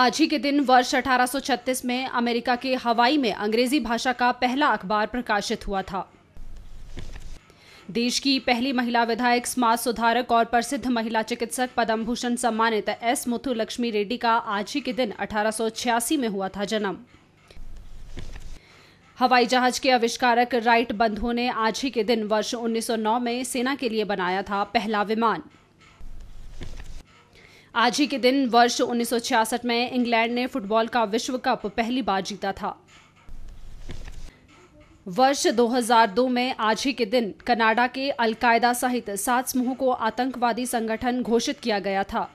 आज ही के दिन वर्ष 1836 में अमेरिका के हवाई में अंग्रेजी भाषा का पहला अखबार प्रकाशित हुआ था देश की पहली महिला विधायक समाज सुधारक और प्रसिद्ध महिला चिकित्सक पद्म भूषण सम्मानित एस मुथु लक्ष्मी रेड्डी का आज ही के दिन 1886 में हुआ था जन्म हवाई जहाज के आविष्कारक राइट बंधुओं ने आज ही के दिन वर्ष 1909 में सेना के लिए बनाया था पहला विमान आज ही के दिन वर्ष 1966 में इंग्लैंड ने फुटबॉल का विश्व कप पहली बार जीता था वर्ष 2002 में आज ही के दिन कनाडा के अलकायदा सहित सात समूह को आतंकवादी संगठन घोषित किया गया था